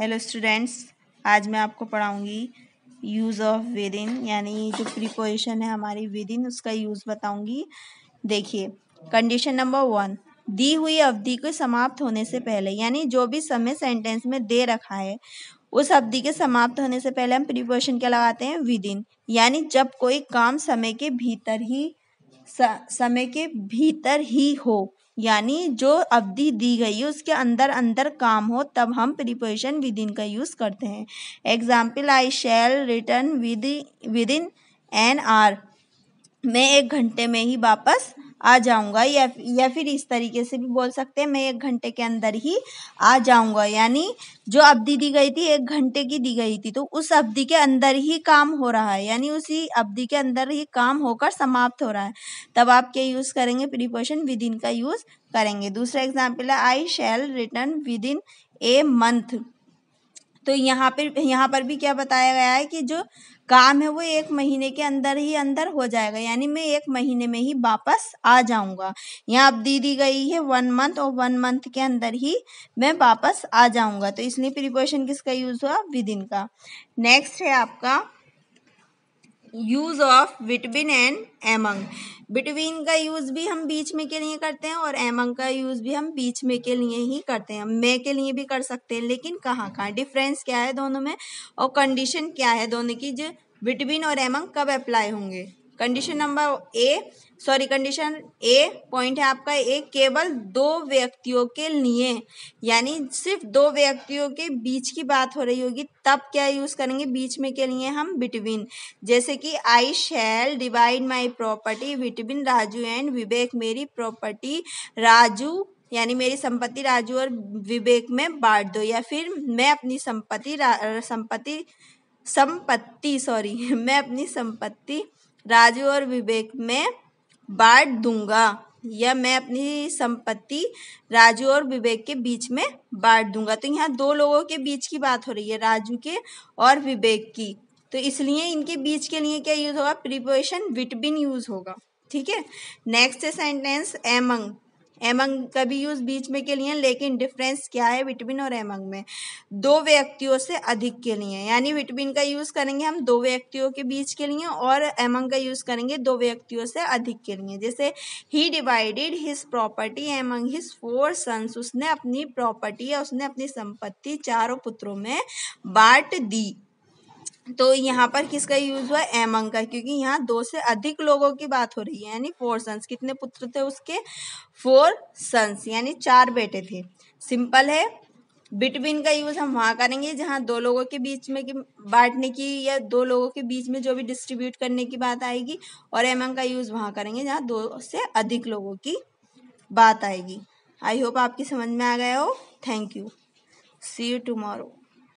hello students आज मैं आपको पढ़ाऊँगी यूज़ ऑफ विदिन यानी जो प्रिपोजिशन है हमारी विद इन उसका यूज़ बताऊँगी देखिए कंडीशन नंबर वन दी हुई अवधि के समाप्त होने से पहले यानी जो भी समय सेंटेंस में दे रखा है उस अवधि के समाप्त होने से पहले हम प्रिपोजिशन क्या लगाते हैं विदिन यानी जब कोई काम समय के भीतर ही समय के भीतर ही हो यानी जो अवधि दी गई है उसके अंदर अंदर काम हो तब हम प्रिपोजिशन विद इन का यूज़ करते हैं example I shall return with within an hour मैं एक घंटे में ही वापस आ जाऊँगा या या फिर इस तरीके से भी बोल सकते हैं मैं एक घंटे के अंदर ही आ जाऊँगा यानी जो अवधि दी गई थी एक घंटे की दी गई थी तो उस अवधि के अंदर ही काम हो रहा है यानी उसी अवधि के अंदर ही काम होकर समाप्त हो रहा है तब आप क्या यूज़ करेंगे प्रिपोशन विद इन का यूज़ करेंगे दूसरा एग्जाम्पल है I shall return within a month तो यहाँ पर यहाँ पर भी क्या बताया गया है कि जो काम है वो एक महीने के अंदर ही अंदर हो जाएगा यानी मैं एक महीने में ही वापस आ जाऊँगा यहाँ अब दी दी गई है वन मंथ और वन मंथ के अंदर ही मैं वापस आ जाऊँगा तो इसलिए प्रिपोशन किसका यूज़ हुआ विद इन का नेक्स्ट है आपका use of between and among between का यूज़ भी हम बीच में के लिए करते हैं और एमंग का यूज़ भी हम बीच में के लिए ही करते हैं मैं के लिए भी कर सकते हैं लेकिन कहाँ कहाँ डिफरेंस क्या है दोनों में और कंडीशन क्या है दोनों की जो बिटवीन और एमंग कब अप्लाई होंगे condition number A sorry condition A point है आपका ए केवल दो व्यक्तियों के लिए यानी सिर्फ दो व्यक्तियों के बीच की बात हो रही होगी तब क्या यूज़ करेंगे बीच में के लिए हम बिटवीन जैसे कि I shall divide my property between Raju and Vivek मेरी प्रॉपर्टी राजू यानी मेरी संपत्ति राजू और विवेक में बांट दो या फिर मैं अपनी संपत्ति संपत्ति संपत्ति सॉरी मैं अपनी संपत्ति राजू और विवेक में बांट दूंगा या मैं अपनी संपत्ति राजू और विवेक के बीच में बांट दूंगा तो यहाँ दो लोगों के बीच की बात हो रही है राजू के और विवेक की तो इसलिए इनके बीच के लिए क्या यूज होगा प्रिपोजिशन बिटवीन यूज होगा ठीक है नेक्स्ट सेंटेंस एमंग एमंग का भी यूज़ बीच में के लिए लेकिन डिफरेंस क्या है विटमिन और एमंग में दो व्यक्तियों से अधिक के लिए यानी विटमिन का यूज़ करेंगे हम दो व्यक्तियों के बीच के लिए और एमंग का यूज़ करेंगे दो व्यक्तियों से अधिक के लिए जैसे ही divided his property among his four sons उसने अपनी प्रॉपर्टी या उसने अपनी संपत्ति चारों पुत्रों में बांट दी तो यहाँ पर किसका यूज हुआ एमंग का क्योंकि यहाँ दो से अधिक लोगों की बात हो रही है यानी फोर सन्स कितने पुत्र थे उसके फोर सन्स यानी चार बेटे थे सिंपल है बिटवीन का यूज हम वहाँ करेंगे जहाँ दो लोगों के बीच में की बांटने की या दो लोगों के बीच में जो भी डिस्ट्रीब्यूट करने की बात आएगी और एमंग का यूज वहाँ करेंगे जहाँ दो से अधिक लोगों की बात आएगी आई होप आपकी समझ में आ गया हो thank you see you tomorrow